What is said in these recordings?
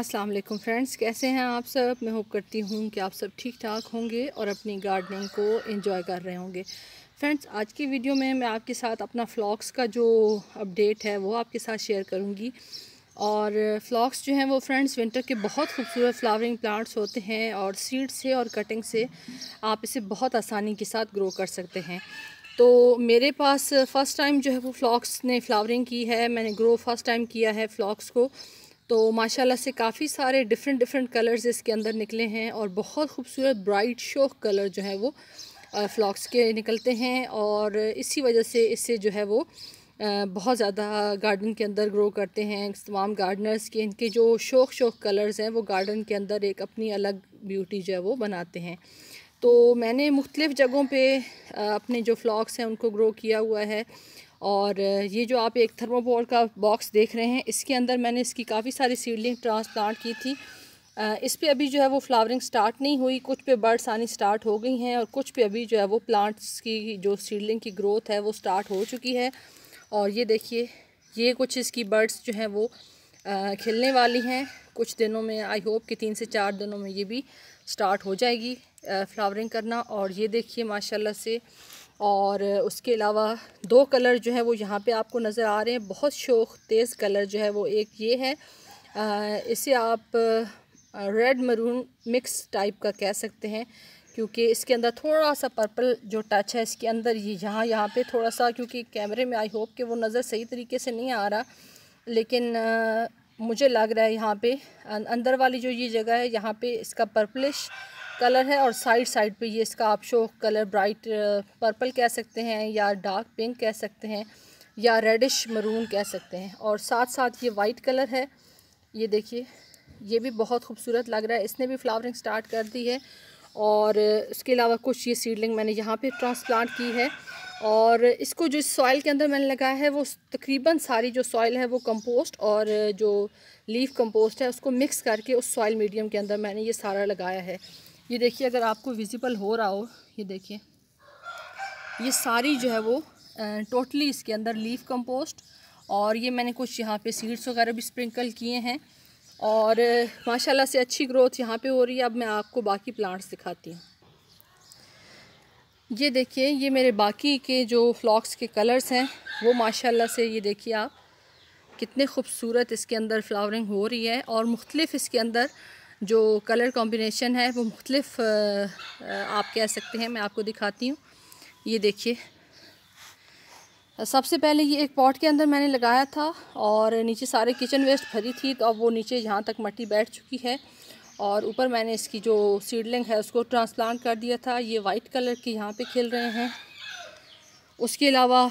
अस्सलाम वालेकुम फ्रेंड्स कैसे हैं आप सब मैं होप करती हूँ कि आप सब ठीक ठाक होंगे और अपनी गार्डनिंग को एंजॉय कर रहे होंगे फ्रेंड्स आज की वीडियो में मैं आपके साथ अपना फ्लॉक्स का जो अपडेट है वो आपके साथ शेयर करूँगी और फ्लॉक्स जो हैं वो फ्रेंड्स विंटर के बहुत खूबसूरत फ्लावरिंग प्लांट्स होते हैं और सीड से और कटिंग से आप इसे बहुत आसानी के साथ ग्रो कर सकते हैं तो मेरे पास फ़र्स्ट टाइम जो है वो फ्लॉक्स ने फ्लावरिंग की है मैंने ग्रो फर्स्ट टाइम किया है फ्लॉक्स को तो माशाल्लाह से काफ़ी सारे डिफरेंट डिफरेंट कलर्स इसके अंदर निकले हैं और बहुत खूबसूरत ब्राइट शोक कलर जो है वो फ्लॉक्स के निकलते हैं और इसी वजह से इससे जो है वो बहुत ज़्यादा गार्डन के अंदर ग्रो करते हैं तमाम गार्डनर्स के इनके जो शौक शौक कलर्स हैं वो गार्डन के अंदर एक अपनी अलग ब्यूटी जो है वो बनाते हैं तो मैंने मुख्तलिफ़ जगहों पे अपने जो फ्लॉक्स हैं उनको ग्रो किया हुआ है और ये जो आप एक थर्मोबोर का बॉक्स देख रहे हैं इसके अंदर मैंने इसकी काफ़ी सारी सीडलिंग ट्रांसप्लांट की थी इस पर अभी जो है वो फ्लावरिंग स्टार्ट नहीं हुई कुछ पे बर्ड्स आनी स्टार्ट हो गई हैं और कुछ पे अभी जो है वो प्लांट्स की जो सीडलिंग की ग्रोथ है वो स्टार्ट हो चुकी है और ये देखिए ये कुछ इसकी बर्ड्स जो हैं वो खिलने वाली हैं कुछ दिनों में आई होप कि तीन से चार दिनों में ये भी स्टार्ट हो जाएगी फ्लावरिंग करना और ये देखिए माशाल्लाह से और उसके अलावा दो कलर जो है वो यहाँ पे आपको नज़र आ रहे हैं बहुत शोख तेज़ कलर जो है वो एक ये है आ, इसे आप रेड मरून मिक्स टाइप का कह सकते हैं क्योंकि इसके अंदर थोड़ा सा पर्पल जो टच है इसके अंदर ये यहाँ यहाँ पे थोड़ा सा क्योंकि कैमरे में आई होप कि वो नज़र सही तरीके से नहीं आ रहा लेकिन आ, मुझे लग रहा है यहाँ पे अं, अंदर वाली जो ये जगह है यहाँ पे इसका पर्पलिश कलर है और साइड साइड पे ये इसका आप शो कलर ब्राइट पर्पल कह सकते हैं या डार्क पिंक कह सकते हैं या रेडिश मरून कह सकते हैं और साथ साथ ये वाइट कलर है ये देखिए ये भी बहुत खूबसूरत लग रहा है इसने भी फ्लावरिंग स्टार्ट कर दी है और इसके अलावा कुछ ये सीडलिंग मैंने यहाँ पे ट्रांसप्लांट की है और इसको जो सॉइल के अंदर मैंने लगाया है वो तकरीबन सारी जो सॉइल है वो कंपोस्ट और जो लीफ कंपोस्ट है उसको मिक्स करके उस सॉइल मीडियम के अंदर मैंने ये सारा लगाया है ये देखिए अगर आपको विजिबल हो रहा हो ये देखिए ये सारी जो है वो टोटली इसके अंदर लीफ कंपोस्ट और ये मैंने कुछ यहाँ पे सीड्स वगैरह भी स्प्रिंकल किए हैं और माशाल्लाह से अच्छी ग्रोथ यहाँ पे हो रही है अब मैं आपको बाकी प्लांट्स दिखाती हूँ ये देखिए ये मेरे बाकी के जो फ्लॉक्स के कलर्स हैं वो माशाल्लाह से ये देखिए आप कितने खूबसूरत इसके अंदर फ्लावरिंग हो रही है और मुख्तलिफ़ इसके अंदर जो कलर कॉम्बिनेशन है वो मुख्तलिफ आप कह सकते हैं मैं आपको दिखाती हूँ ये देखिए सबसे पहले ये एक पॉट के अंदर मैंने लगाया था और नीचे सारे किचन वेस्ट भरी थी तो अब वो नीचे यहाँ तक मट्टी बैठ चुकी है और ऊपर मैंने इसकी जो सीडलिंग है उसको ट्रांसप्लांट कर दिया था ये वाइट कलर के यहाँ पे खिल रहे हैं उसके अलावा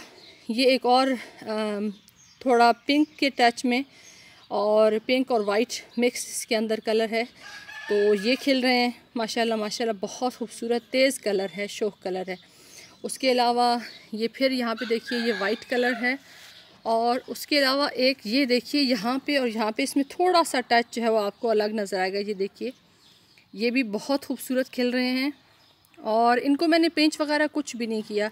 ये एक और थोड़ा पिंक के टच में और पिंक और वाइट मिक्स इसके अंदर कलर है तो ये खिल रहे हैं माशाल्लाह माशाल्लाह बहुत खूबसूरत तेज़ कलर है शोक कलर है उसके अलावा ये फिर यहाँ पे देखिए ये वाइट कलर है और उसके अलावा एक ये देखिए यहाँ पे और यहाँ पे इसमें थोड़ा सा टच जो है वो आपको अलग नज़र आएगा ये देखिए ये भी बहुत खूबसूरत खिल रहे हैं और इनको मैंने पेंच वगैरह कुछ भी नहीं किया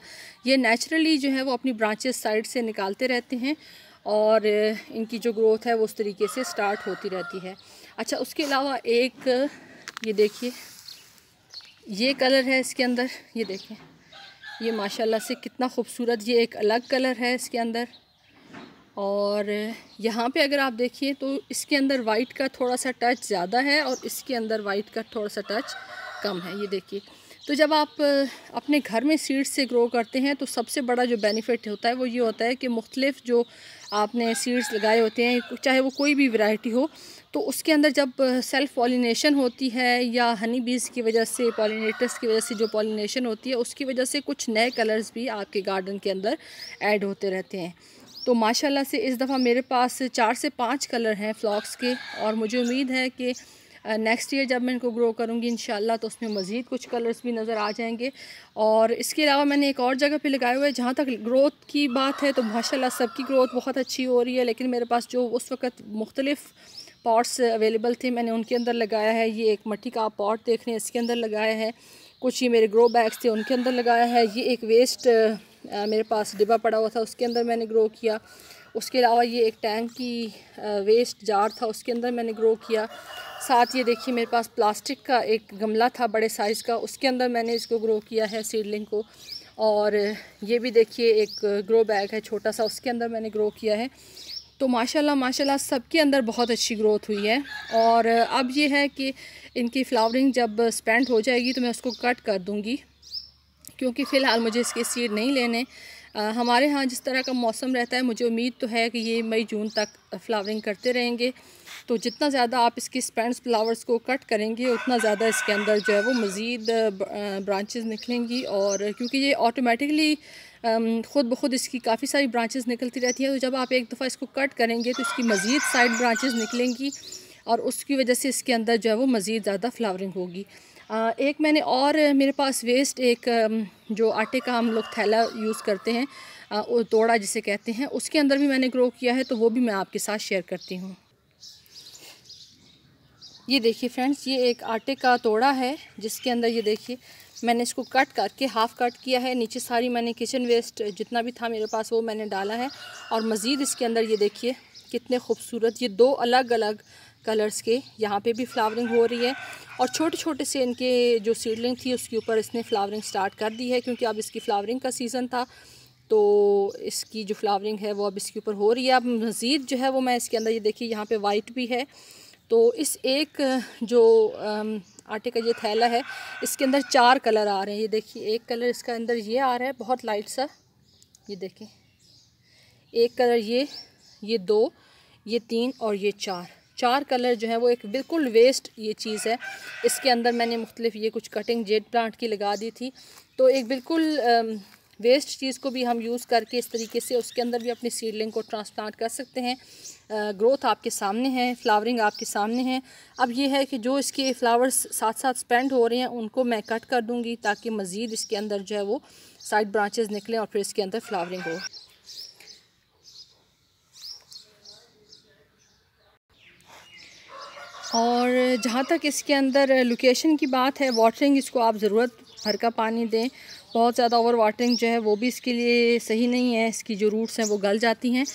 ये नेचुरली जो है वो अपनी ब्रांचेस साइड से निकालते रहते हैं और इनकी जो ग्रोथ है वो उस तरीके से स्टार्ट होती रहती है अच्छा उसके अलावा एक ये देखिए ये कलर है इसके अंदर ये देखिए ये माशाल्लाह से कितना खूबसूरत ये एक अलग कलर है इसके अंदर और यहाँ पे अगर आप देखिए तो इसके अंदर वाइट का थोड़ा सा टच ज़्यादा है और इसके अंदर वाइट का थोड़ा सा टच कम है ये देखिए तो जब आप अपने घर में सीड्स से ग्रो करते हैं तो सबसे बड़ा जो बेनिफिट होता है वो ये होता है कि मुख्तलिफ़ जो आपने सीड्स लगाए होते हैं चाहे वो कोई भी वैरायटी हो तो उसके अंदर जब सेल्फ़ पॉलिनेशन होती है या हनी बीज की वजह से पॉलिनेटर्स की वजह से जो पॉलिनेशन होती है उसकी वजह से कुछ नए कलर्स भी आपके गार्डन के अंदर ऐड होते रहते हैं तो माशाल्लाह से इस दफ़ा मेरे पास चार से पाँच कलर हैं फ्लॉक्स के और मुझे उम्मीद है कि नेक्स्ट ईयर जब मैं इनको ग्रो करूँगी इन तो उसमें मज़ीद कुछ कलर्स भी नज़र आ जाएंगे और इसके अलावा मैंने एक और जगह पर लगाए हुए जहाँ तक ग्रोथ की बात है तो माशा सबकी ग्रोथ बहुत अच्छी हो रही है लेकिन मेरे पास जो उस वक्त मुख्तलिफ़ पॉट्स अवेलेबल थे मैंने उनके अंदर लगाया है ये एक मट्टी का आप पॉट देख रहे हैं इसके अंदर लगाया है कुछ ये मेरे ग्रो बैग्स थे उनके अंदर लगाया है ये एक वेस्ट आ, मेरे पास डिब्बा पड़ा हुआ था उसके अंदर मैंने ग्रो किया उसके अलावा ये एक टैंक की वेस्ट जार था उसके अंदर मैंने ग्रो किया साथ ये देखिए मेरे पास प्लास्टिक का एक गमला था बड़े साइज़ का उसके अंदर मैंने इसको ग्रो किया है सीडलिंग को और ये भी देखिए एक ग्रो बैग है छोटा सा उसके अंदर मैंने ग्रो किया है तो माशाल्लाह माशाल्लाह सबके अंदर बहुत अच्छी ग्रोथ हुई है और अब ये है कि इनकी फ्लावरिंग जब स्पेंड हो जाएगी तो मैं उसको कट कर दूँगी क्योंकि फ़िलहाल मुझे इसके सीड नहीं लेने हमारे यहाँ जिस तरह का मौसम रहता है मुझे उम्मीद तो है कि ये मई जून तक फ्लावरिंग करते रहेंगे तो जितना ज़्यादा आप इसके स्पेंड्स फ्लावर्स को कट करेंगे उतना ज़्यादा इसके अंदर जो है वो मज़ीद ब्रांचेस निकलेंगी और क्योंकि ये ऑटोमेटिकली ख़ुद ब खुद इसकी काफ़ी सारी ब्रांचेस निकलती रहती हैं तो जब आप एक दफ़ा इसको कट करेंगे तो इसकी मज़ीद साइड ब्रांचेस निकलेंगी और उसकी वजह से इसके अंदर जो है वो मज़ीद ज़्यादा फ्लावरिंग होगी एक मैंने और मेरे पास वेस्ट एक जो आटे का हम लोग थैला यूज़ करते हैं तोड़ा जिसे कहते हैं उसके अंदर भी मैंने ग्रो किया है तो वो भी मैं आपके साथ शेयर करती हूँ ये देखिए फ्रेंड्स ये एक आटे का तोड़ा है जिसके अंदर ये देखिए मैंने इसको कट करके हाफ़ कट किया है नीचे सारी मैंने किचन वेस्ट जितना भी था मेरे पास वो मैंने डाला है और मज़ीद इसके अंदर ये देखिए कितने खूबसूरत ये दो अलग अलग कलर्स के यहाँ पे भी फ्लावरिंग हो रही है और छोटे छोटे से इनके जो सीडलिंग थी उसके ऊपर इसने फ्लावरिंग स्टार्ट कर दी है क्योंकि अब इसकी फ्लावरिंग का सीज़न था तो इसकी जो फ्लावरिंग है वो अब इसके ऊपर हो रही है अब मज़ीद जो है वो मैं इसके अंदर ये देखिए यहाँ पर वाइट भी है तो इस एक जो आटे का ये थैला है इसके अंदर चार कलर आ रहे हैं ये देखिए एक कलर इसका अंदर ये आ रहा है बहुत लाइट सा ये देखें एक कलर ये ये दो ये तीन और ये चार चार कलर जो है वो एक बिल्कुल वेस्ट ये चीज़ है इसके अंदर मैंने मुख्तलिफ ये कुछ कटिंग जेड प्लांट की लगा दी थी तो एक बिल्कुल वेस्ट चीज़ को भी हम यूज़ करके इस तरीके से उसके अंदर भी अपनी सीडलिंग को ट्रांसप्लांट कर सकते हैं ग्रोथ आपके सामने है फ्लावरिंग आपके सामने है अब ये है कि जो इसके फ्लावर्स साथ साथ स्पेंड हो रहे हैं उनको मैं कट कर दूँगी ताकि मज़ीद इसके अंदर जो है वो साइड ब्रांचेज़ निकलें और फिर इसके अंदर फ्लावरिंग हो और जहाँ तक इसके अंदर लोकेशन की बात है वाटरिंग इसको आप ज़रूरत भर का पानी दें बहुत ज़्यादा ओवर वाटरिंग जो है वो भी इसके लिए सही नहीं है इसकी जो रूट्स हैं वो गल जाती हैं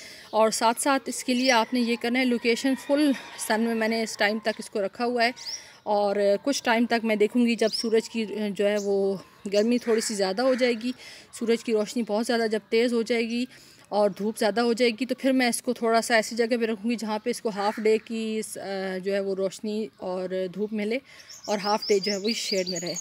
और साथ साथ इसके लिए आपने ये करना है लोकेशन फुल सन में मैंने इस टाइम तक इसको रखा हुआ है और कुछ टाइम तक मैं देखूंगी जब सूरज की जो है वो गर्मी थोड़ी सी ज़्यादा हो जाएगी सूरज की रोशनी बहुत ज़्यादा जब तेज़ हो जाएगी और धूप ज़्यादा हो जाएगी तो फिर मैं इसको थोड़ा सा ऐसी जगह पे रखूँगी जहाँ पे इसको हाफ़ डे की जो है वो रोशनी और धूप मिले और हाफ़ डे जो है वो शेड में रहे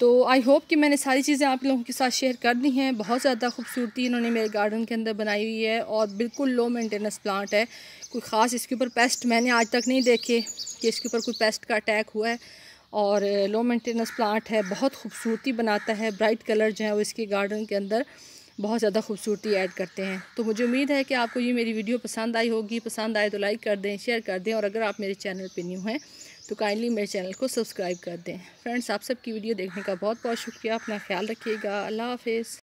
तो आई होप कि मैंने सारी चीज़ें आप लोगों के साथ शेयर कर दी हैं बहुत ज़्यादा खूबसूरती इन्होंने मेरे गार्डन के अंदर बनाई हुई है और बिल्कुल लो मेंटेनेंस प्लांट है कोई ख़ास इसके ऊपर पेस्ट मैंने आज तक नहीं देखे कि इसके ऊपर कोई पेस्ट का अटैक हुआ है और लो मेंटेनेंस प्लांट है बहुत खूबसूरती बनाता है ब्राइट कलर जो है वो इसके गार्डन के अंदर बहुत ज़्यादा खूबसूरती ऐड करते हैं तो मुझे उम्मीद है कि आपको ये मेरी वीडियो पसंद आई होगी पसंद आए तो लाइक कर दें शेयर कर दें और अगर आप मेरे चैनल पर न्यू हैं तो काइंडली मेरे चैनल को सब्सक्राइब कर दें फ्रेंड्स आप सबकी वीडियो देखने का बहुत बहुत शुक्रिया अपना ख्याल रखिएगा अल्लाह हाफिज़